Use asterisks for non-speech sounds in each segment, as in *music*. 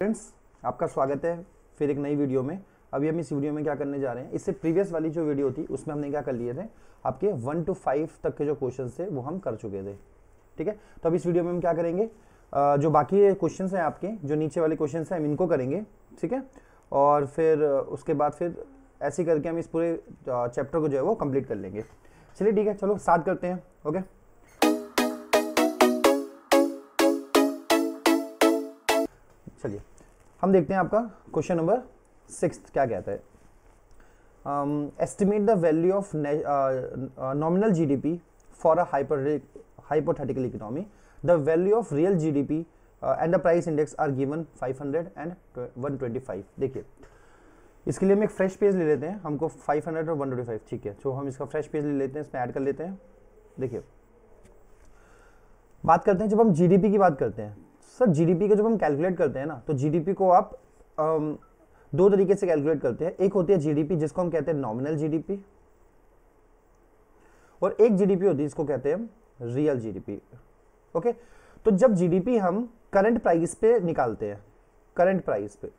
Friends आपका स्वागत है फिर एक नई वीडियो में अभी हम इस वीडियो में क्या करने जा रहे हैं इससे प्रीवियस वाली जो वीडियो थी उसमें हमने क्या कर लिए थे आपके वन टू फाइव तक के जो क्वेश्चन थे वो हम कर चुके थे ठीक है तो अब इस वीडियो में हम क्या करेंगे जो बाकी क्वेश्चन हैं आपके जो नीचे वाले क्वेश्चन हैं हम इनको करेंगे ठीक है और फिर उसके बाद फिर ऐसे करके हम इस पूरे चैप्टर को जो है वो कंप्लीट कर लेंगे चलिए ठीक है चलो साथ करते हैं ओके चलिए हम देखते हैं आपका क्वेश्चन नंबर सिक्स क्या कहता है estimate the value of nominal GDP for a hyper hypothetical economy the value of real gdp uh, and the price index are given 500 and 125 देखिए इसके लिए हम एक फ्रेश पेज ले लेते हैं हमको 500 और 125 ठीक है तो हम इसका फ्रेश पेज ले लेते हैं इसमें ऐड कर लेते हैं देखिए बात करते हैं जब हम जीडीपी की बात करते हैं सर जीडीपी का जब हम कैलकुलेट करते हैं ना तो जीडीपी को आप आम, दो तरीके से कैलकुलेट करते हैं एक होती है जीडीपी जिसको हम कहते हैं नॉमिनल जीडीपी और एक जीडीपी होती है जिसको कहते हैं रियल जीडीपी ओके तो जब जीडीपी हम करंट प्राइस पे निकालते हैं करंट प्राइस पे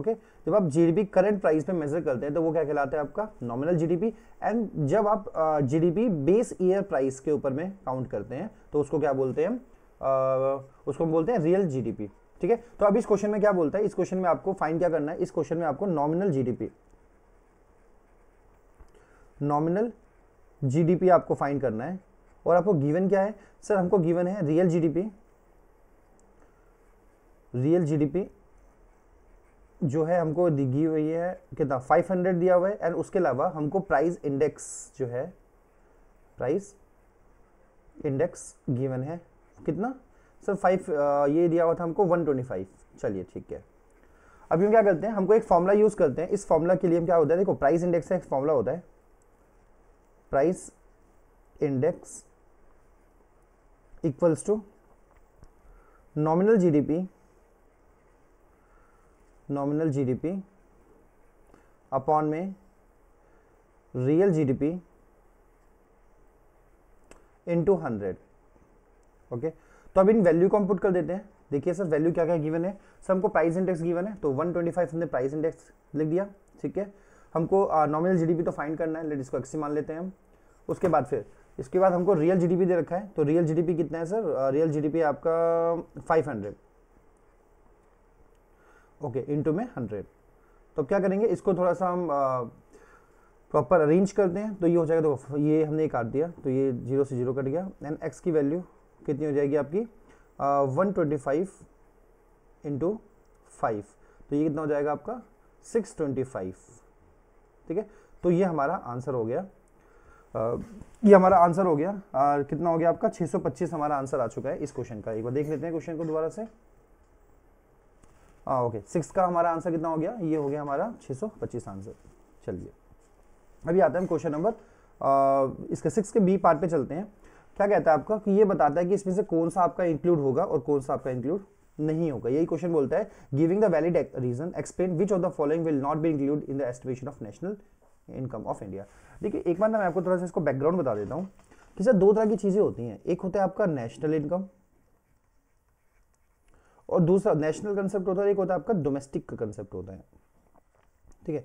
ओके जब आप जीडीपी करंट प्राइस पे मेजर करते हैं तो वो क्या कहलाता है आपका नॉमिनल जीडीपी एंड जब आप जीडीपी बेस ईयर प्राइस के ऊपर में काउंट करते हैं तो उसको क्या बोलते हैं हम उसको हम बोलते हैं रियल जीडीपी ठीक है तो अब इस क्वेश्चन में क्या बोलता है इस क्वेश्चन में आपको फाइन क्या करना है इस क्वेश्चन में आपको नॉमिनल जीडीपी नॉमिनल जीडीपी आपको फाइन करना है और आपको गिवन क्या है सर हमको गिवन है रियल जीडीपी रियल जीडीपी जो है हमको दिखी हुई है कितना 500 दिया हुआ है एंड उसके अलावा हमको प्राइस इंडेक्स जो है प्राइस इंडेक्स गिवन है कितना सर फाइव ये दिया हुआ था हमको वन ट्वेंटी फाइव चलिए ठीक है अभी हम क्या करते हैं हमको एक फॉर्मूला यूज़ करते हैं इस फॉर्मूला के लिए हम क्या होता है देखो प्राइस इंडेक्स का एक फॉर्मूला होता है price index equals to nominal GDP nominal GDP upon में real GDP into hundred okay तो अब इन वैल्यू को हम पुट कर देते हैं देखिए सर वैल्यू क्या क्या गिवन है सर हमको प्राइस इंडेक्स गिवन है तो 125 हमने प्राइस इंडेक्स लिख दिया ठीक है हमको नॉमिनल जीडीपी तो फाइंड करना है लेट इसको एक्सी मान लेते हैं हम उसके बाद फिर इसके बाद हमको रियल जीडीपी दे रखा है तो रियल जीडीपी कितना है सर रियल पी आपका हंड्रेड ओके इंटू में हंड्रेड तो क्या करेंगे इसको थोड़ा सा हम प्रॉपर अरेंज करते हैं तो ये हो जाएगा तो ये हमने काट दिया तो ये जीरो से जीरो कट गया एंड एक्स की वैल्यू कितनी हो जाएगी आपकी one twenty five into five तो ये कितना हो जाएगा आपका सिक्स ट्वेंटी फाइव ठीक है तो ये हमारा आंसर हो गया आ, ये हमारा आंसर हो गया और कितना हो गया आपका सौ पच्चीस हमारा आंसर आ चुका है इस क्वेश्चन का एक बार देख लेते हैं क्वेश्चन को दोबारा से हाँ ओके सिक्स का हमारा आंसर कितना हो गया ये हो गया हमारा सौ पच्चीस आंसर चलिए अभी आते हैं हम क्वेश्चन नंबर इसके सिक्स के बी पार्ट पे चलते हैं क्या कहता है आपका कि ये बताता है कि इसमें से कौन सा आपका इंक्लूड होगा और कौन सा आपका इंक्लूड नहीं होगा यही क्वेश्चन बोलता है giving the valid reason explain which of the following will not be include in the estimation of national income of India देखिए एक बार ना मैं आपको थोड़ा सा इसको बैकग्राउंड बता देता हूँ कि सर दो तरह की चीज़ें होती हैं एक होता है आपका नेशनल इनकम और दूसरा नेशनल कंसेप्ट होता है एक होता है आपका डोमेस्टिक का कंसेप्ट होता है ठीक है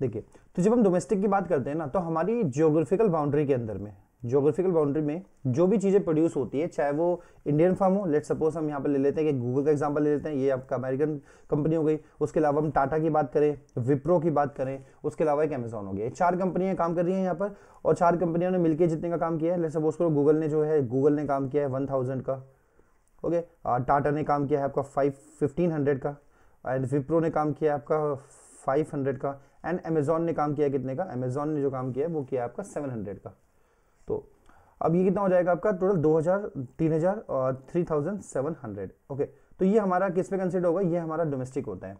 देखिए तो जब हम डोमेस्टिक की बात करते हैं ना तो हमारी जियोग्राफिकल बाउंड्री के अंदर में जोग्राफिकल बाउंड्री में जो भी चीज़ें प्रोड्यूस होती है चाहे वो इंडियन फार्म हो लेट सपोज हम यहाँ पर ले लेते हैं कि गूगल का एग्जाम्पल ले लेते हैं ये आपका अमेरिकन कंपनी हो गई उसके अलावा हम टाटा की बात करें विप्रो की बात करें उसके अलावा एक अमेजोन हो गया चार कंपनियाँ काम कर रही हैं यहाँ पर और चार कंपनियों ने मिलकर जितने का काम किया है लेट सपोज करो गूगल ने जो है गूगल ने काम किया है वन थाउजेंड का ओके टाटा ने काम किया है आपका फाइव फिफ्टीन हंड्रेड का एंड विप्रो ने काम किया है आपका फाइव हंड्रेड का एंड अमेजोन ने काम किया कितने का अमेजोन ने जो काम किया है वो किया आपका सेवन हंड्रेड का अब ये कितना हो जाएगा आपका टोटल दो हजार तीन हजार और three thousand seven hundred okay तो ये हमारा किस पे कंसिडर होगा ये हमारा डोमेस्टिक होता है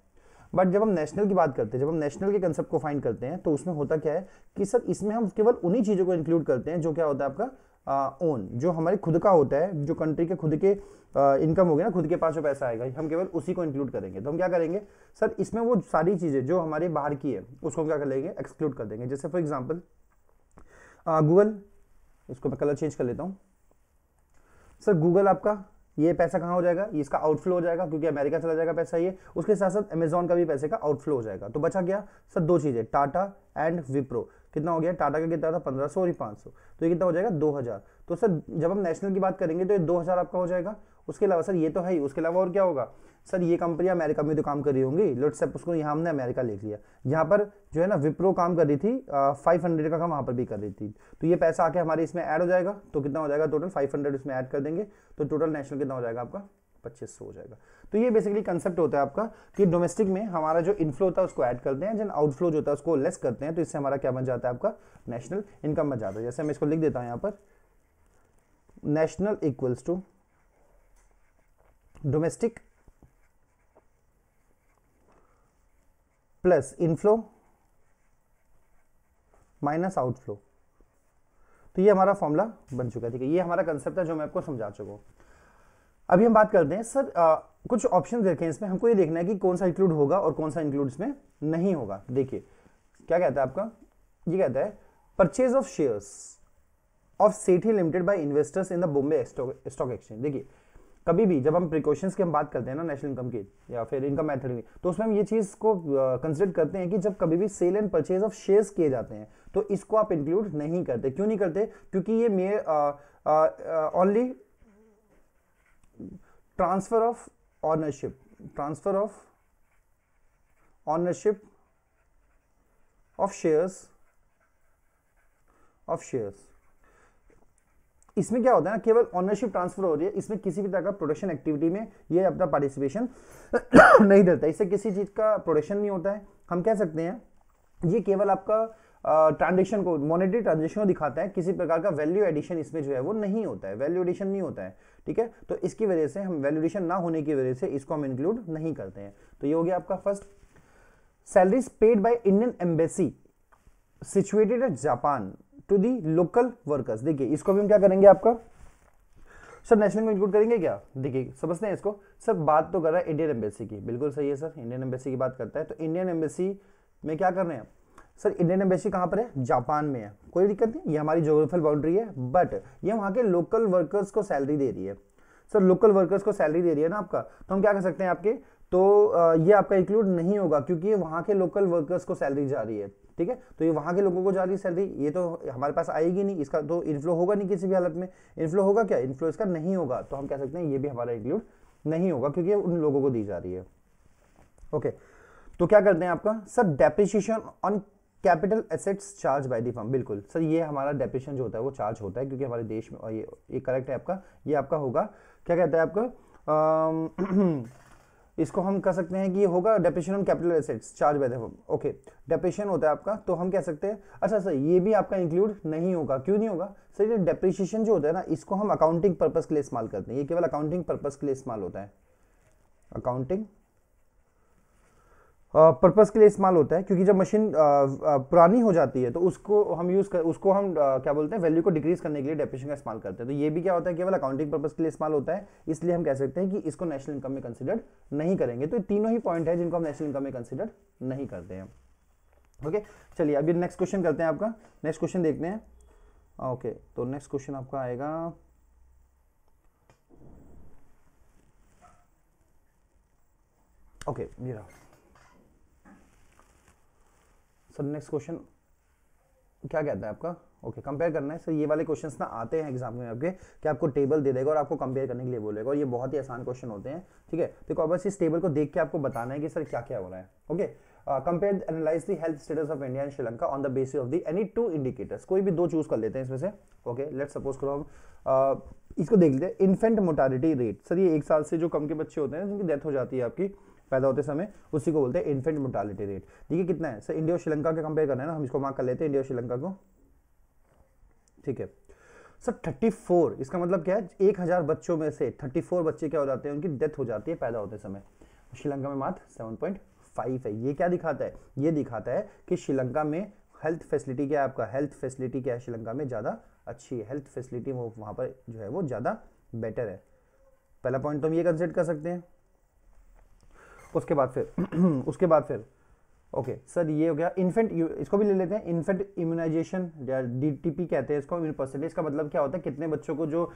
बट जब हम नेशनल की बात करते हैं जब हम नेशनल के कंसेप्ट को फाइंड करते हैं तो उसमें होता क्या है कि सर इसमें हम केवल उन्हीं चीज़ों को इंक्लूड करते हैं जो क्या होता है आपका ओन जो हमारे खुद का होता है जो कंट्री के खुद के इनकम हो गया ना खुद के पास जो पैसा आएगा हम केवल उसी को इंक्लूड करेंगे तो हम क्या करेंगे सर इसमें वो सारी चीज़ें जो हमारे बाहर की है उसको हम क्या कर लेंगे एक्सक्लूड कर देंगे जैसे फॉर एग्जाम्पल गूगल इसको मैं कलर चेंज कर लेता हूँ सर गूगल आपका ये पैसा कहाँ हो जाएगा ये इसका आउटफ्लो हो जाएगा क्योंकि अमेरिका चला जाएगा पैसा ये उसके साथ साथ अमेजोन का भी पैसे का आउटफ्लो हो जाएगा तो बचा गया सर दो चीज़ें टाटा एंड विप्रो कितना हो गया टाटा का कितना था पंद्रह सौ और पाँच सौ तो ये कितना हो जाएगा दो हज़ार तो सर जब हम नेशनल की बात करेंगे तो ये दो हज़ार आपका हो जाएगा उसके अलावा सर ये तो है ही उसके अलावा और क्या होगा सर ये कंपनी अमेरिका में तो काम कर रही होंगी लेट्सअप उसको यहाँ हमने अमेरिका लिख लिया यहाँ पर जो है ना विप्रो काम कर रही थी फाइव हंड्रेड का काम वहाँ पर भी कर रही थी तो ये पैसा आके हमारे इसमें ऐड हो जाएगा तो कितना हो जाएगा टोटल फाइव हंड्रेड इसमें ऐड कर देंगे तो टोटल नेशनल कितना हो जाएगा आपका पच्चीस हो जाएगा तो ये बेसिकली कंसेप्ट होता है आपका कि डोमेस्टिक में हमारा जो इनफ्लो होता है उसको ऐड करते हैं जन आउटफ्लो जो होता है उसको लेस करते हैं तो इससे हमारा क्या बन जाता है आपका नेशनल इनकम बन जाता है जैसे मैं इसको लिख देता हूँ यहाँ पर national equals to domestic plus inflow minus outflow तो ये हमारा फॉर्मूला बन चुका है ठीक है ये हमारा कंसेप्ट है जो मैं आपको समझा चुका हूँ अभी हम बात करते हैं सर आ, कुछ ऑप्शन देखें इसमें हमको ये देखना है कि कौन सा इंक्लूड होगा और कौन सा इंक्लूड इसमें नहीं होगा देखिए क्या कहता है आपका ये कहता है purchase of shares of Sethi limited by investors in the Bombay stock exchange देखिए कभी भी जब हम प्रिकॉशंस की हम बात करते हैं ना नेशनल इनकम की या फिर इनकम मेथड की तो उसमें हम ये चीज़ को कंसिडर करते हैं कि जब कभी भी sale and purchase of shares किए जाते हैं तो इसको आप इंक्लूड नहीं करते क्यों नहीं करते क्योंकि ये may only transfer of ownership transfer of ownership of shares of shares इसमें क्या होता है ना केवल ऑनरशिप ट्रांसफर हो रही है इसमें किसी भी तरह का प्रोडक्शन एक्टिविटी में ये अपना पार्टिसिपेशन *coughs* नहीं देता इससे किसी चीज़ का प्रोडक्शन नहीं होता है हम कह सकते हैं ये केवल आपका ट्रांजेक्शन को मॉनेटरी ट्रांजेक्शन को दिखाता है किसी प्रकार का वैल्यू एडिशन इसमें जो है वो नहीं होता है वैल्यू एडिशन नहीं होता है ठीक है तो इसकी वजह से हम वैल्यू एडिशन ना होने की वजह से इसको हम इंक्लूड नहीं करते हैं तो ये हो गया आपका first salaries paid by Indian embassy situated at Japan to the local workers देखिए इसको भी हम क्या करेंगे आपका सर नेशनल में इंक्लूड करेंगे क्या देखिए समझते हैं इसको सर बात तो कर रहा है इंडियन एम्बेसी की बिल्कुल सही है सर इंडियन एम्बेसी की बात करता है तो इंडियन एम्बेसी में क्या कर रहे हैं सर इंडियन एम्बेसी कहाँ पर है जापान में है कोई दिक्कत नहीं ये हमारी जोग्राफिकल बाउंड्री है बट ये वहाँ के लोकल वर्कर्स को सैलरी दे रही है सर लोकल वर्कर्स को सैलरी दे रही है ना आपका तो हम क्या कर सकते हैं आपके तो ये आपका इंक्लूड नहीं होगा क्योंकि वहाँ के लोकल वर्कर्स को सैलरी जा रही है ठीक है तो ये वहाँ के लोगों को जा रही है सर्दी ये तो हमारे पास आएगी नहीं इसका तो इन्फ्लो होगा नहीं किसी भी हालत में इन्फ्लो होगा क्या इन्फ्लो इसका नहीं होगा तो हम कह सकते हैं ये भी हमारा इंक्लूड नहीं होगा क्योंकि उन लोगों को दी जा रही है ओके तो क्या करते हैं आपका sir depreciation on capital assets charge by the firm बिल्कुल सर ये हमारा डेप्रिशन जो होता है वो चार्ज होता है क्योंकि हमारे देश में और ये ये करेक्ट है आपका ये आपका होगा क्या कहता है आपका *clears throat* इसको हम कह सकते हैं कि ये होगा depreciation on capital assets charge by the firm okay depreciation होता है आपका तो हम कह सकते हैं अच्छा सर ये भी आपका इंक्लूड नहीं होगा क्यों नहीं होगा सर ये डेप्रिशिएशन जो होता है ना इसको हम अकाउंटिंग पर्पज के लिए इस्तेमाल करते हैं ये केवल अकाउंटिंग पर्पज के लिए इस्तेमाल होता है अकाउंटिंग पर्पस के लिए इस्तेमाल होता है क्योंकि जब मशीन पुरानी हो जाती है तो उसको हम यूज़ कर उसको हम क्या बोलते हैं वैल्यू को डिक्रीज करने के लिए डेप्रेशन का इस्तेमाल करते हैं तो ये भी क्या होता है केवल अकाउंटिंग पर्पस के लिए इस्तेमाल होता है इसलिए हम कह सकते हैं कि इसको नेशनल इनकम में कंसिडर नहीं करेंगे तो तीनों ही पॉइंट है जिनको हम नेशनल इनकम में कंसिडर नहीं करते हैं ओके चलिए अभी नेक्स्ट क्वेश्चन करते हैं आपका नेक्स्ट क्वेश्चन देखते हैं ओके तो नेक्स्ट क्वेश्चन आपका आएगा ओके okay, ये रहा सर नेक्स्ट क्वेश्चन क्या कहता है आपका ओके okay, कंपेयर करना है सर ये वाले क्वेश्चंस ना आते हैं एग्जाम में आपके कि आपको टेबल दे देगा और आपको कंपेयर करने के लिए बोलेगा और ये बहुत ही आसान क्वेश्चन होते हैं ठीक है तो बस इस टेबल को देख के आपको बताना है कि सर क्या क्या हो रहा है okay compare analyse the health status of India and Sri Lanka on the basis of the any two indicators कोई भी दो चूज कर लेते हैं इसमें से ओके लेट सपोज करो हम uh, इसको देख लेते हैं इन्फेंट मोटालिटी रेट सर ये एक साल से जो कम के बच्चे होते हैं जिनकी डेथ हो जाती है आपकी पैदा होते समय उसी को बोलते हैं इन्फेंट मोर्टालिटी रेट देखिए कितना है सर इंडिया और श्रीलंका के कंपेयर करना है ना हम इसको मार्क कर लेते हैं इंडिया और श्रीलंका को ठीक है सर 34 इसका मतलब क्या है एक हज़ार बच्चों में से 34 बच्चे क्या हो जाते हैं उनकी डेथ हो जाती है पैदा होते समय श्रीलंका में मात्र 7.5 है ये क्या दिखाता है ये दिखाता है कि श्रीलंका में हेल्थ फैसिलिटी क्या है आपका हेल्थ फैसिलिटी क्या है श्रीलंका में ज़्यादा अच्छी है हेल्थ फैसिलिटी वो वहाँ पर जो है वो ज़्यादा बेटर है पहला पॉइंट तो हम ये कंसिडर कर सकते हैं उसके बाद फिर *clears throat* उसके बाद फिर ओके सर ये हो गया इन्फेंट इसको भी ले लेते हैं इन्फेंट इम्यूनाइजेशन डीटीपी कहते हैं इसको परसेंटेज का मतलब क्या होता है कितने बच्चों को जो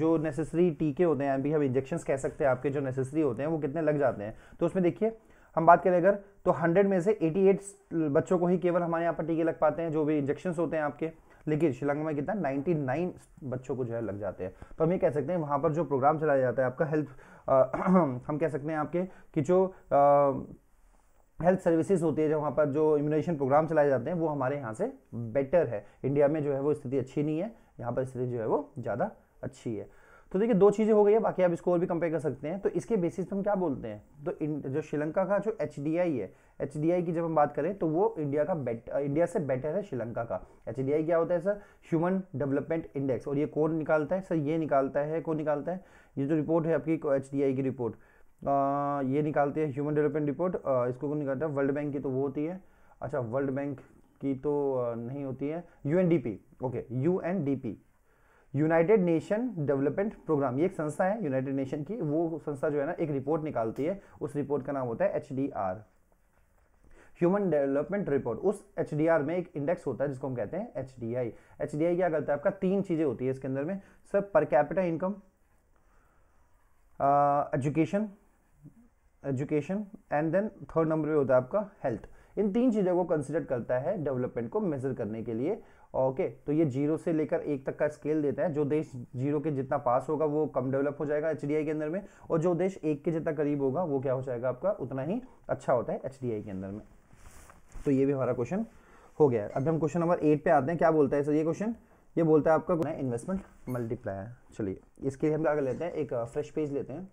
जो नेसेसरी टीके होते हैं अभी हम इंजेक्शन कह सकते हैं आपके जो नेसेसरी होते हैं वो कितने लग जाते हैं तो उसमें देखिए हम बात करें अगर तो 100 में से 88 बच्चों को ही केवल हमारे यहाँ पर टीके लग पाते हैं जो भी इंजेक्शन होते हैं आपके लेकिन श्रीलंका में कितना 99 बच्चों को जो है लग जाते हैं तो हम ये कह सकते हैं वहाँ पर जो प्रोग्राम चलाया जाता है आपका हेल्थ *clears throat* हम कह सकते हैं आपके कि जो हेल्थ सर्विसेज होती है जो वहाँ पर जो इम्यूनेशन प्रोग्राम चलाए जाते हैं वो हमारे यहाँ से बेटर है इंडिया में जो है वो स्थिति अच्छी नहीं है यहाँ पर स्थिति जो है वो ज़्यादा अच्छी है तो देखिए दो चीज़ें हो गई है बाकी आप इसको और भी कंपेयर कर सकते हैं तो इसके बेसिस पर हम क्या बोलते हैं तो जो श्रीलंका का जो एच है एच की जब हम बात करें तो वो इंडिया का बेट इंडिया से बेटर है श्रीलंका का एच क्या होता है सर ह्यूमन डेवलपमेंट इंडेक्स और ये कौन निकालता है सर ये निकालता है कौन निकालता है ये जो रिपोर्ट है आपकी एच की रिपोर्ट ये निकालती है ह्यूमन डेवलपमेंट रिपोर्ट इसको कौन निकालता है वर्ल्ड बैंक की तो वो होती है अच्छा वर्ल्ड बैंक की तो नहीं होती है U okay U United Nation development programme ये एक संस्था है यूनाइटेड नेशन की वो संस्था जो है ना एक रिपोर्ट निकालती है उस रिपोर्ट का नाम होता है H D R human development report उस एच में एक इंडेक्स होता है जिसको हम कहते हैं H D I H D I क्या करता है आपका तीन चीज़ें होती है इसके अंदर में sir per capita income education education and then third number पे होता है आपका हेल्थ इन तीन चीज़ों को कंसिडर करता है डेवलपमेंट को मेजर करने के लिए ओके तो ये जीरो से लेकर एक तक का स्केल देता है जो देश जीरो के जितना पास होगा वो कम डेवलप हो जाएगा एच के अंदर में और जो देश एक के जितना करीब होगा वो क्या हो जाएगा आपका उतना ही अच्छा होता है एच के अंदर में तो ये भी हमारा क्वेश्चन हो गया अब हम क्वेश्चन नंबर एट पे आते हैं क्या बोलता है सर ये क्वेश्चन ये बोलता है आपका इन्वेस्टमेंट मल्टीप्लायर चलिए इसके लिए हम क्या कर लेते हैं एक फ्रेश uh, पेज लेते हैं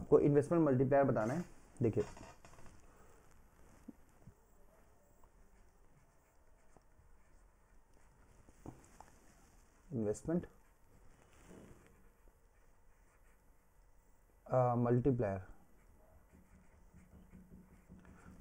आपको इन्वेस्टमेंट मल्टीप्लायर बताना है देखिए investment multiplier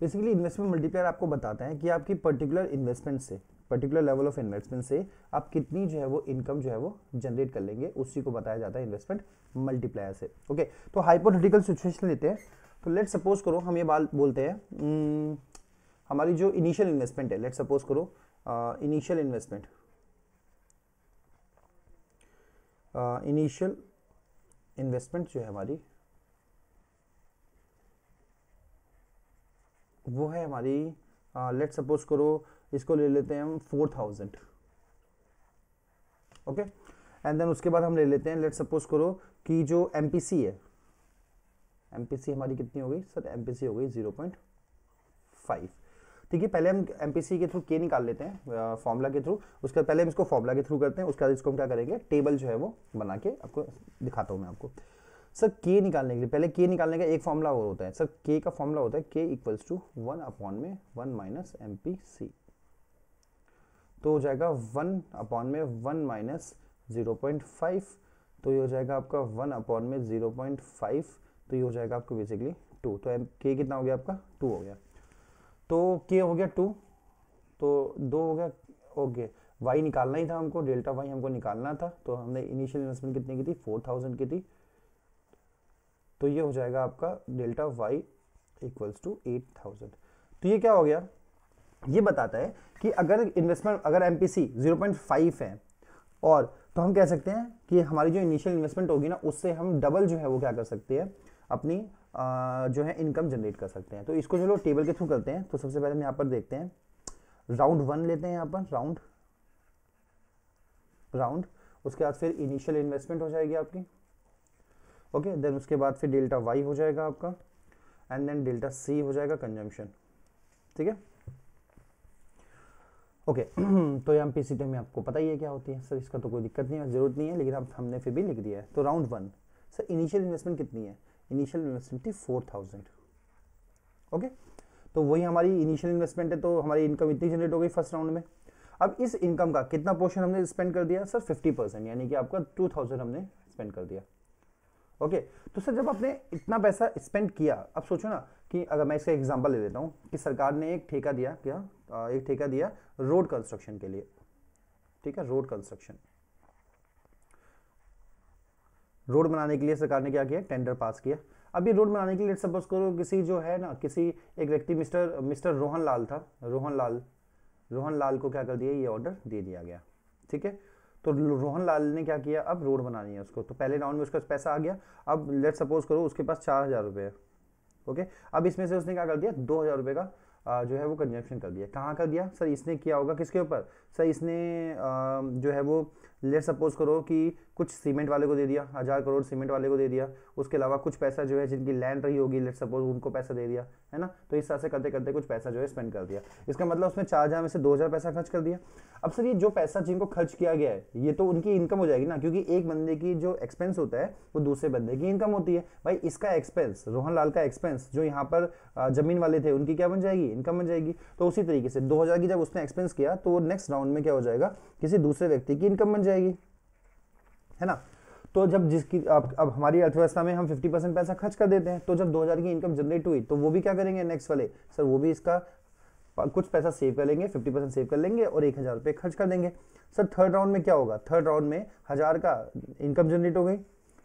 basically investment multiplier आपको बताते हैं कि आपकी पर्टिकुलर इन्वेस्टमेंट से पर्टिकुलर लेवल ऑफ इन्वेस्टमेंट से आप कितनी जो है वो इनकम जो है वो जनरेट कर लेंगे उसी को बताया जाता है इन्वेस्टमेंट मल्टीप्लायर से ओके okay, तो हाइपोथेटिकल सिचुएशन लेते हैं तो लेट सपोज करो हम ये बात बोलते हैं हम्म, हमारी जो इनिशियल इन्वेस्टमेंट है लेट सपोज करो initial uh, investment initial uh, investment जो है हमारी वो है हमारी लेट uh, सपोज करो इसको ले लेते हैं हम four thousand okay and then उसके बाद हम ले लेते हैं लेट सपोज करो कि जो एम है एम हमारी कितनी हो गई सर एम हो गई ज़ीरो पॉइंट फाइव ठीक है पहले हम एम के थ्रू के निकाल लेते हैं फॉर्मूला के थ्रू उसके पहले हम इसको फॉर्मूला के थ्रू करते हैं उसके बाद इसको हम क्या करेंगे टेबल जो है वो बना के आपको दिखाता हूँ मैं आपको सर के निकालने के लिए पहले के निकालने का एक फॉर्मूला और होता है सर के का फॉर्मूला होता है K equals to one upon में one minus M P C तो हो जाएगा वन अपॉन में one minus zero point five तो ये हो जाएगा आपका वन अपॉन में जीरो पॉइंट फाइव तो ये हो जाएगा आपको बेसिकली टू तो एम के कितना हो गया आपका टू हो गया तो के हो गया टू तो दो हो गया ओके वाई निकालना ही था हमको डेल्टा वाई हमको निकालना था तो हमने इनिशियल इन्वेस्टमेंट कितने की थी फोर थाउजेंड की थी तो ये हो जाएगा आपका delta Y equals to eight thousand तो ये क्या हो गया ये बताता है कि अगर इन्वेस्टमेंट अगर M P C zero point five है और तो हम कह सकते हैं कि हमारी जो इनिशियल इन्वेस्टमेंट होगी ना उससे हम डबल जो है वो क्या कर सकते हैं अपनी जो है इनकम जनरेट कर सकते हैं तो इसको चलो टेबल के थ्रू करते हैं तो सबसे पहले हम यहाँ पर देखते हैं राउंड वन लेते हैं यहाँ पर राउंड राउंड उसके बाद फिर इनिशियल इन्वेस्टमेंट हो जाएगी आपकी ओके देन उसके बाद फिर डेल्टा वाई हो जाएगा आपका एंड देन डेल्टा सी हो जाएगा कंजम्पशन ठीक है ओके *clears throat* तो यहाँ पी सी में आपको पता ही है क्या होती है सर इसका तो कोई दिक्कत नहीं है ज़रूरत नहीं है लेकिन आप हमने फिर भी लिख दिया है तो round one sir initial investment कितनी है इनिशियल इन्वेस्टमेंट थी फोर थाउजेंड ओके तो वही हमारी इनिशियल इन्वेस्टमेंट है तो हमारी इनकम इतनी जनरेट हो गई फर्स्ट राउंड में अब इस इनकम का कितना पोर्शन हमने स्पेंड कर दिया सर फिफ्टी परसेंट यानी कि आपका टू थाउजेंड हमने स्पेंड कर दिया ओके तो सर जब आपने इतना पैसा स्पेंड किया अब सोचो ना कि अगर मैं इसका एग्जाम्पल ले देता हूँ कि सरकार ने एक ठेका दिया क्या एक ठेका दिया रोड कंस्ट्रक्शन के लिए ठीक है रोड कंस्ट्रक्शन रोड बनाने के लिए सरकार ने क्या किया टेंडर पास किया अब ये रोड बनाने के लिए सपोज करो किसी जो है ना किसी एक व्यक्ति मिस्टर मिस्टर रोहन लाल था रोहन लाल रोहन लाल को क्या कर दिया ये ऑर्डर दे दिया गया ठीक है तो रोहन लाल ने क्या किया अब रोड बनानी है उसको तो पहले राउंड में उसका पैसा आ गया अब लेट सपोज करो उसके पास चार हज़ार रुपये है ओके अब इसमें से उसने क्या कर दिया दो हज़ार रुपये का जो है वो कंजम्पशन कर दिया कहाँ कर दिया सर इसने किया होगा किसके ऊपर सर इसने जो है वो लेट सपोज करो कि कुछ सीमेंट वाले को दे दिया हज़ार करोड़ सीमेंट वाले को दे दिया उसके अलावा कुछ पैसा जो है जिनकी लैंड रही होगी लेट सपोज उनको पैसा दे दिया है ना तो इस तरह से करते करते कुछ पैसा जो है स्पेंड कर दिया इसका मतलब उसमें चार हज़ार में से दो हज़ार पैसा खर्च कर दिया अब सर ये जो पैसा जिनको खर्च किया गया है ये तो उनकी इनकम हो जाएगी ना क्योंकि एक बंदे की जो एक्सपेंस होता है वो दूसरे बंदे की इनकम होती है भाई इसका एक्सपेंस रोहन लाल का एक्सपेंस जो यहाँ पर जमीन वाले थे उनकी क्या बन जाएगी इनकम बन जाएगी तो उसी तरीके से दो की जब उसने एक्सपेंस किया तो वो नेक्स्ट राउंड में क्या हो जाएगा किसी दूसरे व्यक्ति की इनकम बन जाएगी है ना तो जब जिसकी अब अब हमारी अर्थव्यवस्था में हम 50 परसेंट पैसा खर्च कर देते हैं तो जब 2000 की इनकम जनरेट हुई तो वो भी क्या करेंगे नेक्स्ट वाले सर वो भी इसका कुछ पैसा सेव कर लेंगे 50 परसेंट सेव कर लेंगे और एक हज़ार रुपये खर्च कर देंगे सर थर्ड राउंड में क्या होगा थर्ड राउंड में हज़ार का इनकम जनरेट हो गई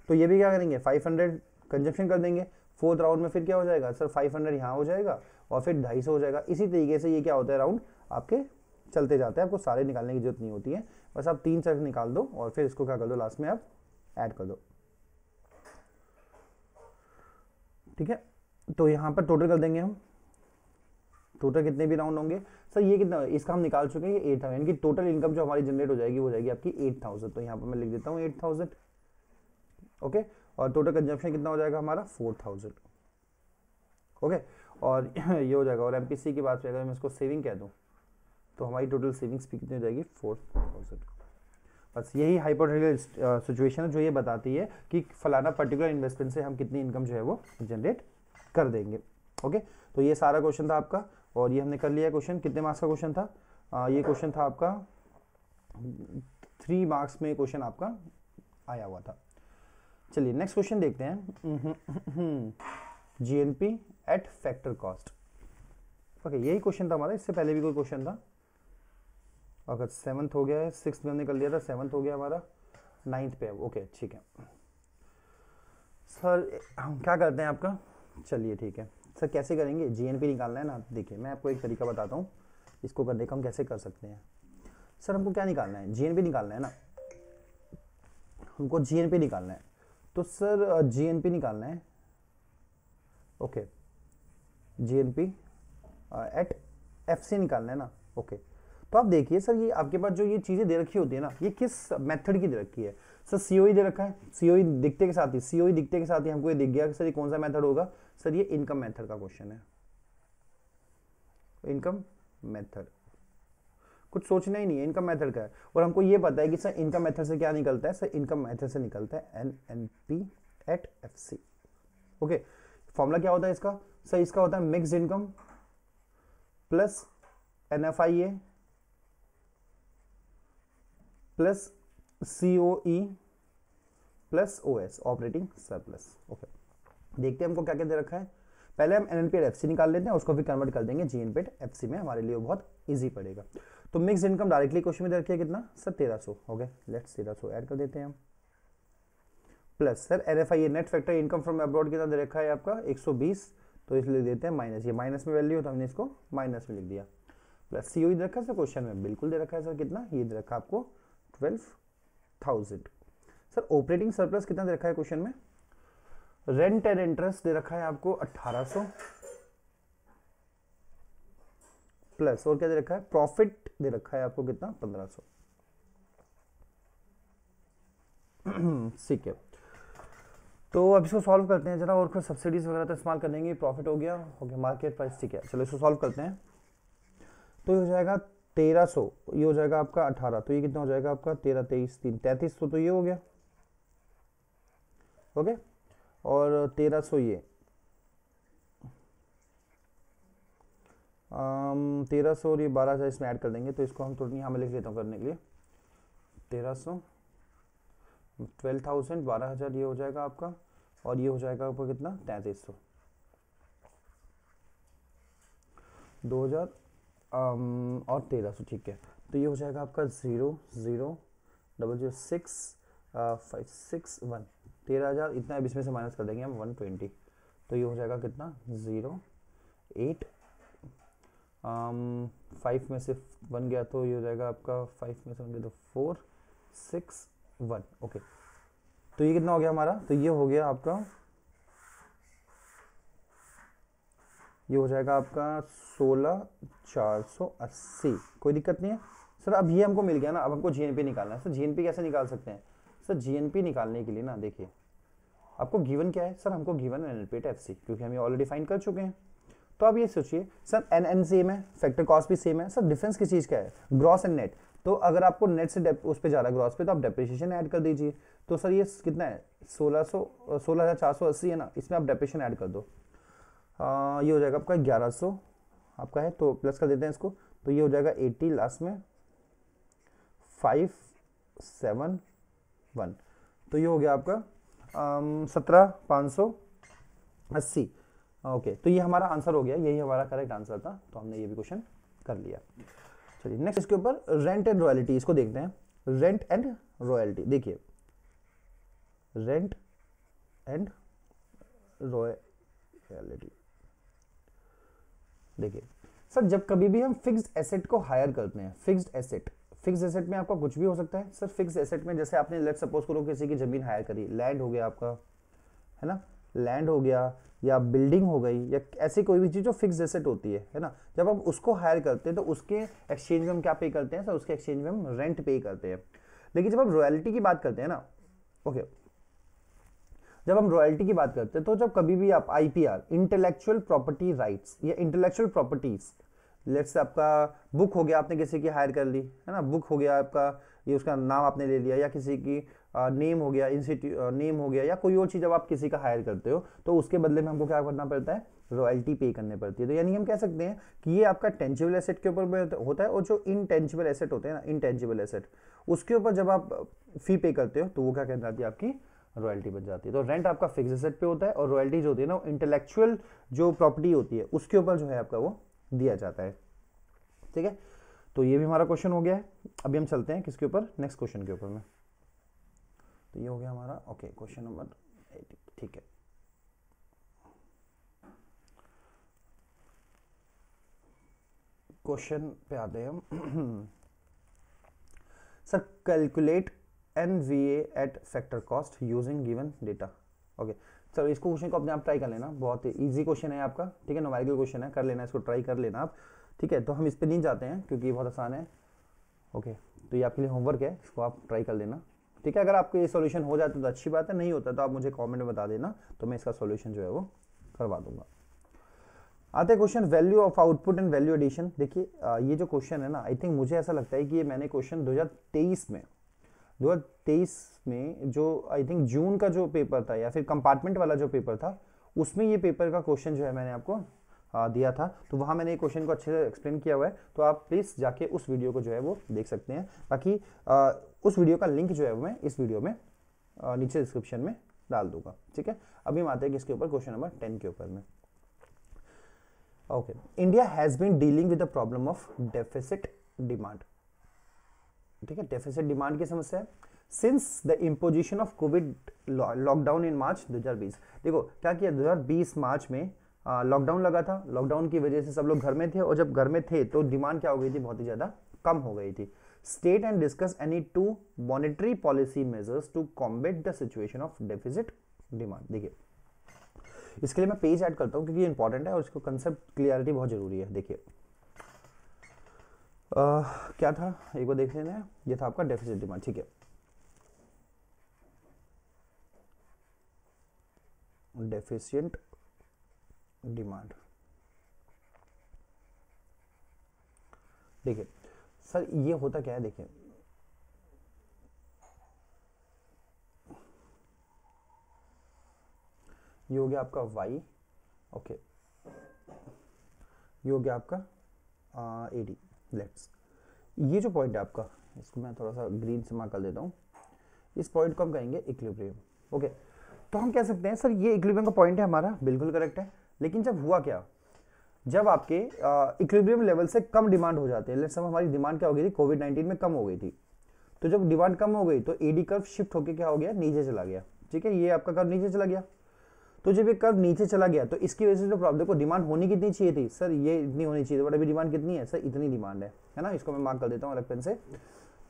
तो ये भी क्या करेंगे फाइव हंड्रेड कंजप्शन कर देंगे फोर्थ राउंड में फिर क्या हो जाएगा सर फाइव हंड्रेड यहाँ हो जाएगा और फिर ढाई हो जाएगा इसी तरीके से ये क्या होता है राउंड आपके चलते जाते हैं आपको सारे निकालने की जरूरत नहीं होती है बस आप तीन सेल्स निकाल दो और फिर इसको क्या कर दो लास्ट में आप ऐड कर दो ठीक है तो यहाँ पर टोटल कर देंगे हम टोटल कितने भी राउंड होंगे सर ये कितना इसका हम निकाल चुके हैं ये एट थाउजेंड की टोटल इनकम जो हमारी जनरेट हो जाएगी वो जाएगी आपकी एट थाउजेंड तो यहाँ पर मैं लिख देता हूँ एट थाउजेंड ओके और टोटल कंजम्पशन कितना हो जाएगा हमारा फोर थाउजेंड ओके और *clears throat* ये हो जाएगा और एम की बात पे अगर मैं इसको सेविंग कह दूँ तो हमारी टोटल सेविंग्स भी कितनी हो जाएगी फोर थाउजेंड बस यही uh, हाइपोथेटिकल सिचुएशन जो ये बताती है कि फलाना पर्टिकुलर इन्वेस्टमेंट से हम कितनी इनकम जो है वो जनरेट कर देंगे ओके तो ये सारा क्वेश्चन था आपका और ये हमने कर लिया क्वेश्चन कितने मार्क्स का क्वेश्चन था आ, uh, ये क्वेश्चन था आपका थ्री मार्क्स में क्वेश्चन आपका आया हुआ था चलिए नेक्स्ट क्वेश्चन देखते हैं G N P at factor cost okay यही क्वेश्चन था हमारा इससे पहले भी कोई क्वेश्चन था अगर सेवन्थ हो गया है सिक्स में हमने कर लिया था सेवन्थ हो गया हमारा नाइन्थ पे अब ओके ठीक है सर हम क्या करते हैं आपका चलिए ठीक है सर कैसे करेंगे जी एन पी निकालना है ना देखिए मैं आपको एक तरीका बताता हूँ इसको करने का हम कैसे कर सकते हैं सर हमको क्या निकालना है जी एन पी निकालना है ना हमको जी एन पी निकालना है तो सर जी एन पी निकालना है okay G N P at F C निकालना है ना ओके okay. तो आप देखिए सर ये आपके पास जो ये चीज़ें दे रखी होती है ना ये किस मेथड की दे रखी है सर सीओ e दे रखा है सीओ e दिखते के साथ ही सी e दिखते के साथ ही हमको ये दिख गया कि सर ये कौन सा मेथड होगा सर ये इनकम मेथड का क्वेश्चन है इनकम मेथड कुछ सोचना ही नहीं है इनकम मेथड का है और हमको ये पता है कि सर इनकम मेथड से क्या निकलता है सर इनकम मेथड से निकलता है N N P at F C okay formula क्या होता है इसका सर इसका होता है mixed income plus N F I A plus C O plus O S operating surplus okay देखते हैं हमको क्या क्या दे रखा है पहले हम एन एन एफ सी निकाल लेते हैं उसको भी कन्वर्ट कर देंगे जी एन एफ सी में हमारे लिए बहुत ईजी पड़ेगा तो मिक्स इनकम डायरेक्टली क्वेश्चन में दे रखिए कितना सर तेरह सौ ओके लेट तेरह सौ ऐड कर देते हैं हम plus sir N F I net factor income from abroad कितना दे रखा है आपका एक सौ बीस तो इसलिए देते हैं माइनस ये माइनस में वैल्यू तो हमने इसको माइनस में लिख दिया प्लस सी ओ दे रखा है सर क्वेश्चन में बिल्कुल दे रखा है सर कितना ये दे रखा है आपको twelve thousand sir operating surplus कितना दे रखा है क्वेश्चन में रेंट एंड इंटरेस्ट दे रखा है आपको 1800 प्लस और क्या दे रखा है प्रॉफिट दे रखा है आपको कितना 1500 *clears throat* ठीक है तो अब इसको सॉल्व करते हैं जरा और कुछ सब्सिडीज वगैरह तो इस्तेमाल कर लेंगे प्रॉफिट हो गया ओके मार्केट प्राइस ठीक है चलो इसको सॉल्व करते हैं तो हो जाएगा तेरह सौ ये हो जाएगा आपका अठारह तो ये कितना हो जाएगा आपका तेरह तेईस तीन तैंतीस सौ तो ये हो गया ओके और तेरह सौ ये तेरह सौ और ये बारह हज़ार इसमें ऐड कर देंगे तो इसको हम थोड़ी यहाँ में लिख लेता हूँ करने के लिए तेरह सौ ट्वेल्व थाउजेंड बारह हज़ार ये हो जाएगा आपका और ये हो जाएगा आपका कितना तैंतीस सौ दो हज़ार और तेरह सौ ठीक है तो ये हो जाएगा आपका zero zero double zero six five six one तेरह हज़ार इतना बीस में से माइनस कर देंगे हम वन ट्वेंटी तो ये हो जाएगा कितना ज़ीरो एट फाइव में से बन गया तो ये हो जाएगा आपका फाइव में से बन गया तो फोर सिक्स वन ओके तो ये कितना हो गया हमारा तो ये हो गया आपका ये हो जाएगा आपका सोलह चार सौ अस्सी कोई दिक्कत नहीं है सर अब ये हमको मिल गया ना अब हमको जीएनपी निकालना है सर जीएनपी कैसे निकाल सकते हैं सर जीएनपी निकालने के लिए ना देखिए आपको गिवन क्या है सर हमको given N L P F C क्योंकि हम ये ऑलरेडी फाइन कर चुके हैं तो आप ये सोचिए सर एन एन सेम है फैक्टर कॉस्ट भी सेम है सर डिफरेंस किस चीज़ का है ग्रॉस एंड नेट तो अगर आपको नेट से उस पर जा रहा है ग्रॉस पे तो आप डेप्रिशिएशन ऐड कर दीजिए तो सर ये कितना है सोलह सौ सोलह हज़ार चार सौ अस्सी है ना इसमें आप डेप्रेशन ऐड कर दो ये हो जाएगा आपका ग्यारह सौ आपका है तो प्लस कर देते हैं इसको तो ये हो जाएगा एट्टी लास्ट में फाइव सेवन वन तो ये हो गया आपका सत्रह पाँच सौ अस्सी ओके तो ये हमारा आंसर हो गया यही हमारा करेक्ट आंसर था तो हमने ये भी क्वेश्चन कर लिया चलिए नेक्स्ट इसके ऊपर रेंट एंड रॉयल्टी इसको देखते हैं रेंट एंड रॉयल्टी देखिए रेंट एंड रॉयल्टी देखिए सर जब कभी भी हम फिक्स्ड एसेट को हायर करते हैं फिक्स्ड एसेट फिक्स एसेट में आपका कुछ भी हो सकता है सर फिक्स एसेट में जैसे आपने लेट सपोज करो किसी की ज़मीन हायर करी लैंड हो गया आपका है ना लैंड हो गया या बिल्डिंग हो गई या ऐसी कोई भी चीज़ जो फिक्स एसेट होती है है ना जब हम उसको हायर करते हैं तो उसके एक्सचेंज में हम क्या पे करते हैं सर उसके एक्सचेंज में हम रेंट पे करते हैं लेकिन जब हम रॉयल्टी की बात करते हैं ना ओके जब हम रॉयल्टी की बात करते हैं तो जब कभी भी आप I P R intellectual property rights या इंटेलेक्चुअल प्रॉपर्टीज लेट्स से आपका बुक हो गया आपने किसी की हायर कर ली है ना बुक हो गया आपका ये उसका नाम आपने ले लिया या किसी की आ, नेम हो गया इंस्टीट्यू नेम हो गया या कोई और चीज़ जब आप किसी का हायर करते हो तो उसके बदले में हमको क्या करना पड़ता है रॉयल्टी पे करने पड़ती है तो यानी हम कह सकते हैं कि ये आपका टेंजिबल एसेट के ऊपर होता है और जो इनटेंजिबल एसेट होते हैं ना इनटेंजिबल एसेट उसके ऊपर जब आप फी पे करते हो तो वो क्या कहलाती है आपकी रॉयल्टी बच जाती है तो रेंट आपका फिक्स एसेट पे होता है और रॉयल्टी जो होती है ना इंटेलेक्चुअल जो प्रॉपर्टी होती है उसके ऊपर जो है आपका वो दिया जाता है ठीक है तो ये भी हमारा क्वेश्चन हो गया है अभी हम चलते हैं किसके ऊपर नेक्स्ट क्वेश्चन के ऊपर में तो ये हो गया हमारा ओके क्वेश्चन नंबर एटी ठीक है क्वेश्चन पे आते हैं हम *clears throat* sir calculate N V at factor cost using given data okay चलो इसको क्वेश्चन को अपने आप ट्राई कर लेना बहुत ईजी क्वेश्चन है आपका ठीक है नोमारिकल क्वेश्चन है कर लेना इसको ट्राई कर लेना आप ठीक है तो हम इस पर नहीं जाते हैं क्योंकि बहुत आसान है ओके तो ये आपके लिए होमवर्क है इसको आप ट्राई कर लेना ठीक है अगर आपको ये सोल्यूशन हो जाता तो अच्छी बात है नहीं होता तो आप मुझे कॉमेंट में बता देना तो मैं इसका सोल्यूशन जो है वो करवा दूंगा आते question value of output and value addition देखिए ये जो क्वेश्चन है ना आई थिंक मुझे ऐसा लगता है कि ये मैंने क्वेश्चन 2023 में 2023 में जो आई थिंक जून का जो पेपर था या फिर कंपार्टमेंट वाला जो पेपर था उसमें ये पेपर का क्वेश्चन जो है मैंने आपको आ, दिया था तो वहाँ मैंने क्वेश्चन को अच्छे से एक्सप्लेन किया हुआ है तो आप प्लीज़ जाके उस वीडियो को जो है वो देख सकते हैं बाकी आ, उस वीडियो का लिंक जो है मैं इस वीडियो में आ, नीचे डिस्क्रिप्शन में डाल दूंगा ठीक है अभी हम आते हैं किसके ऊपर क्वेश्चन नंबर टेन के ऊपर में okay India has been dealing with the problem of deficit demand ठीक है डेफिसिट डिमांड की समस्या है since the imposition of COVID lockdown in March 2020 देखो क्या किया 2020 मार्च में लॉकडाउन लगा था लॉकडाउन की वजह से सब लोग घर में थे और जब घर में थे तो डिमांड क्या हो गई थी बहुत ही ज़्यादा कम हो गई थी state and discuss any two monetary policy measures to combat the situation of deficit demand देखिए इसके लिए मैं पेज ऐड करता हूँ क्योंकि इंपॉर्टेंट है और इसको कंसेप्ट क्लियरिटी बहुत जरूरी है देखिए आ, क्या था एक बार देख लेना ये था आपका डेफिसिट डिमांड ठीक है डेफिशिएंट डिमांड देखिए सर ये होता क्या है देखिए ये हो गया आपका वाई ओके ये हो गया आपका ए डी लेट्स ये जो पॉइंट है आपका इसको मैं थोड़ा सा ग्रीन से मार कर देता हूँ इस पॉइंट को हम कहेंगे इक्लिब्रियम ओके तो हम कह सकते हैं सर ये इक्लिब्रियम का पॉइंट है हमारा बिल्कुल करेक्ट है लेकिन जब हुआ क्या जब आपके इक्लिब्रियम लेवल से कम डिमांड हो जाते हैं लेट्स हमारी डिमांड क्या हो गई थी कोविड नाइन्टीन में कम हो गई थी तो जब डिमांड कम हो गई तो एडी कर्व शिफ्ट होकर क्या हो गया नीचे चला गया ठीक है ये आपका कर्व नीचे चला गया तो जब ये कर्व नीचे चला गया तो इसकी वजह से जो प्रॉब्लम देखो डिमांड होनी कितनी चाहिए थी सर ये इतनी होनी चाहिए बट अभी डिमांड कितनी है सर इतनी डिमांड है है ना इसको मैं मार्क कर देता हूँ अलग पेन से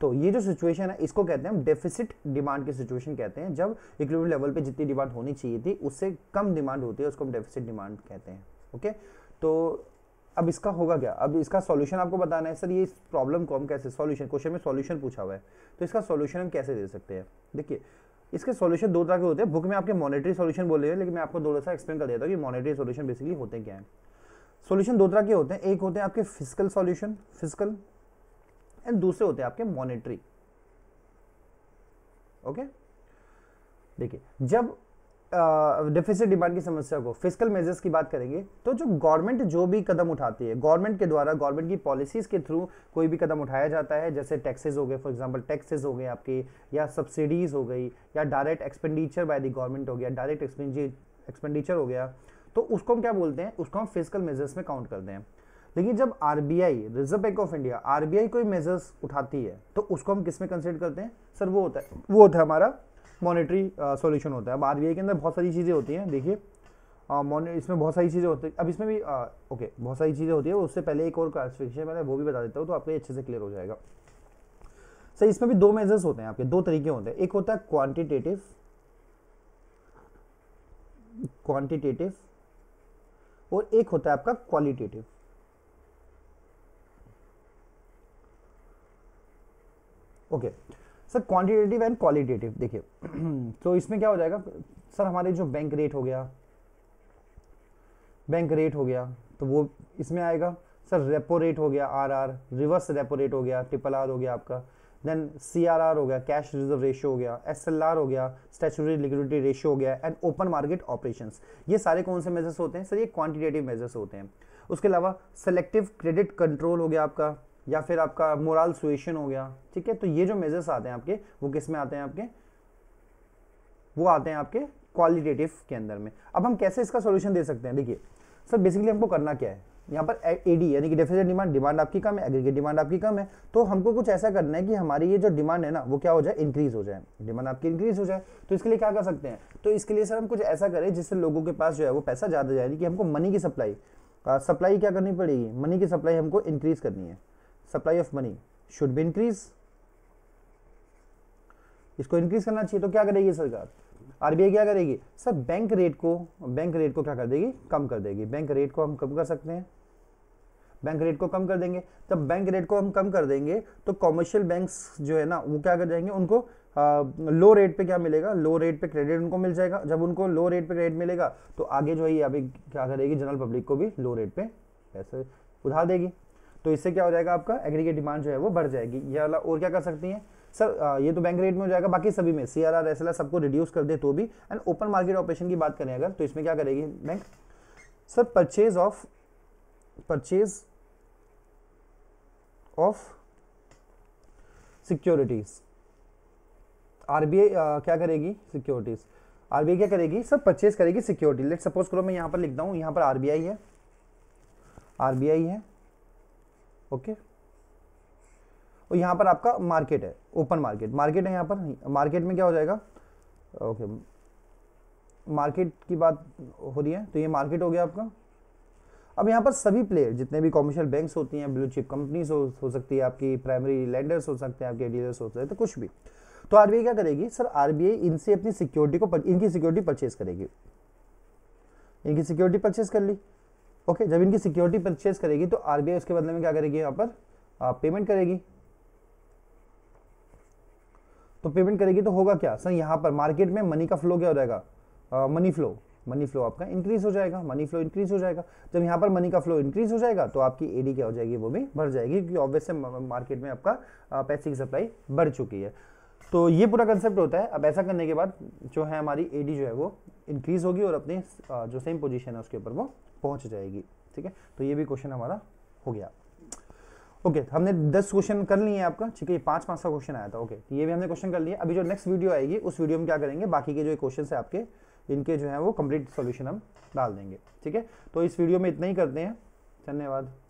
तो ये जो सिचुएशन है इसको कहते हैं हम डेफिसिट डिमांड की सिचुएशन कहते हैं जब इक्विलिब्रियम लेवल पे जितनी डिमांड होनी चाहिए थी उससे कम डिमांड होती है उसको हम डेफिसिट डिमांड कहते हैं ओके तो अब इसका होगा क्या अब इसका सॉल्यूशन आपको बताना है सर ये इस प्रॉब्लम को हम कैसे सॉल्यूशन क्वेश्चन में सॉल्यूशन पूछा हुआ है तो इसका सॉल्यूशन हम कैसे दे सकते हैं देखिए इसके सॉल्यूशन दो तरह के होते हैं बुक में आपके मॉनेटरी सॉल्यूशन बोले हुए लेकिन मैं आपको थोड़ा सा एक्सप्लेन कर देता हूँ कि मॉनेटरी सॉल्यूशन बेसिकली होते क्या है सॉल्यूशन दो तरह के होते हैं एक होते हैं आपके फिजिकल सॉल्यूशन फिजिकल एंड दूसरे होते हैं आपके मॉनेटरी ओके देखिए जब डिफिसिट डिमांड की समस्या को फिजिकल मेजर्स की बात करेंगे तो जो गवर्नमेंट जो भी कदम उठाती है गवर्नमेंट के द्वारा गवर्नमेंट की पॉलिसीज़ के थ्रू कोई भी कदम उठाया जाता है जैसे टैक्सेस हो गए फॉर एग्जांपल टैक्सेस हो गए आपके या सब्सिडीज़ हो गई या direct expenditure by the government हो गया डायरेक्ट एक्सपेंडिचर हो गया तो उसको हम क्या बोलते हैं उसको हम फिजिकल मेजर्स में काउंट करते हैं लेकिन जब R Reserve Bank of India R कोई मेजर्स उठाती है तो उसको हम किस में कंसिडर करते हैं सर वो होता है वो होता है हमारा मॉनेटरी सॉल्यूशन uh, होता है अब आर के अंदर बहुत सारी चीज़ें होती हैं देखिए इसमें बहुत सारी चीज़ें होती अब इसमें भी ओके बहुत सारी चीज़ें होती है उससे पहले एक और क्लासिफिकेशन मैंने वो भी बता देता हूँ तो आपको अच्छे से क्लियर हो जाएगा सर इसमें भी दो मेजर्स होते हैं आपके दो तरीके होते हैं एक होता है क्वान्टिटेटिव क्वांटिटेटिव और एक होता है आपका qualitative okay okay. Sir quantitative and qualitative देखिए *clears throat* तो इसमें क्या हो जाएगा सर हमारे जो बैंक रेट हो गया बैंक रेट हो गया तो वो इसमें आएगा सर रेपो रेट हो गया R R reverse repo rate हो गया ट्रिपल आर हो गया आपका देन सी आर आर हो गया कैश रिजर्व रेशियो हो गया एस एल आर हो गया स्टैचुरी लिक्विडिटी रेशियो हो गया एंड ओपन मार्केट ऑपरेशन ये सारे कौन से मेजर्स होते हैं सर ये क्वान्टिटेटिव मेजर्स होते हैं उसके अलावा सेलेक्टिव क्रेडिट कंट्रोल हो गया आपका या फिर आपका मोरल सुएशन हो गया ठीक है तो ये जो मेजर्स आते हैं आपके वो किस में आते हैं आपके वो आते हैं आपके क्वालिटेटिव के अंदर में अब हम कैसे इसका सोल्यूशन दे सकते हैं देखिए सर बेसिकली हमको करना क्या है यहाँ पर एडी यानी कि डेफिसिट डिमांड डिमांड आपकी कम है एग्रीगेट डिमांड आपकी कम है तो हमको कुछ ऐसा करना है कि हमारी ये जो डिमांड है ना वो क्या हो जाए इंक्रीज हो जाए डिमांड आपकी इंक्रीज हो जाए तो इसके लिए क्या कर सकते हैं तो इसके लिए सर हम कुछ ऐसा करें जिससे लोगों के पास जो है वो पैसा ज़्यादा जाए कि हमको मनी की सप्लाई सप्लाई क्या करनी पड़ेगी मनी की सप्लाई हमको इंक्रीज करनी है supply of money should be increase इसको इंक्रीज करना चाहिए तो क्या करेगी सरकार आरबीआई क्या करेगी सर बैंक रेट को बैंक रेट को क्या कर देगी कम कर देगी बैंक रेट को हम कम कर सकते हैं बैंक रेट को कम कर देंगे जब बैंक रेट को हम कम कर देंगे तो कॉमर्शियल बैंक्स जो है ना वो क्या कर जाएंगे उनको आ, लो रेट पे क्या मिलेगा लो रेट पे क्रेडिट उनको मिल जाएगा जब उनको लो रेट पे क्रेडिट मिलेगा तो आगे जो है अभी क्या करेगी जनरल पब्लिक को भी लो रेट पे पैसे उधार देगी तो इससे क्या हो जाएगा आपका एग्रीगेट डिमांड जो है वो बढ़ जाएगी ये वाला और क्या कर सकती हैं सर ये तो बैंक रेट में हो जाएगा बाकी सभी में सी आर आर एस सबको रिड्यूस कर दे तो भी एंड ओपन मार्केट ऑपरेशन की बात करें अगर तो इसमें क्या करेगी bank sir purchase of purchase of securities RBI क्या करेगी सिक्योरिटीज आरबीआई क्या करेगी सर परचेज करेगी सिक्योरिटी लेट सपोज करो मैं यहाँ पर लिखता हूँ यहाँ पर आरबीआई है आरबीआई है ओके और यहाँ पर आपका मार्केट है ओपन मार्केट मार्केट है यहाँ पर मार्केट में क्या हो जाएगा ओके मार्केट की बात हो रही है तो ये मार्केट हो गया आपका अब यहाँ पर सभी प्लेयर जितने भी कॉमर्शियल बैंक्स होती हैं ब्लू चिप कंपनीज हो, हो सकती है आपकी प्राइमरी लैंडर्स हो सकते हैं आपके डीलर्स हो सकते हैं तो कुछ भी तो आरबीआई क्या करेगी सर आरबीआई इनसे अपनी सिक्योरिटी को इनकी सिक्योरिटी परचेज करेगी इनकी सिक्योरिटी परचेज कर ली ओके जब इनकी सिक्योरिटी परचेज करेगी तो आरबीआई उसके बदले में क्या करेगी यहाँ पर आ, पेमेंट करेगी तो पेमेंट करेगी तो होगा क्या सर यहां पर मार्केट में मनी का फ्लो क्या हो जाएगा मनी फ्लो मनी फ्लो आपका इंक्रीज हो जाएगा मनी फ्लो इंक्रीज हो जाएगा जब यहाँ पर मनी का फ्लो इंक्रीज हो जाएगा तो आपकी एडी क्या हो जाएगी वो भी बढ़ जाएगी क्योंकि ऑब्वियस से मार्केट में आपका पैसे की सप्लाई बढ़ चुकी है तो ये पूरा कंसेप्ट होता है अब ऐसा करने के बाद जो है हमारी ए जो है वो इंक्रीज होगी और अपनी जो सेम पोजिशन है उसके ऊपर वो पहुँच जाएगी ठीक है तो ये भी क्वेश्चन हमारा हो गया ओके okay, हमने दस क्वेश्चन कर लिए हैं आपका ठीक है पांच पांच का क्वेश्चन आया था ओके okay, तो ये भी हमने क्वेश्चन कर लिए अभी जो नेक्स्ट वीडियो आएगी उस वीडियो में क्या करेंगे बाकी के जो क्वेश्चन है आपके इनके जो है वो कंप्लीट सॉल्यूशन हम डाल देंगे ठीक है तो इस वीडियो में इतना ही करते हैं धन्यवाद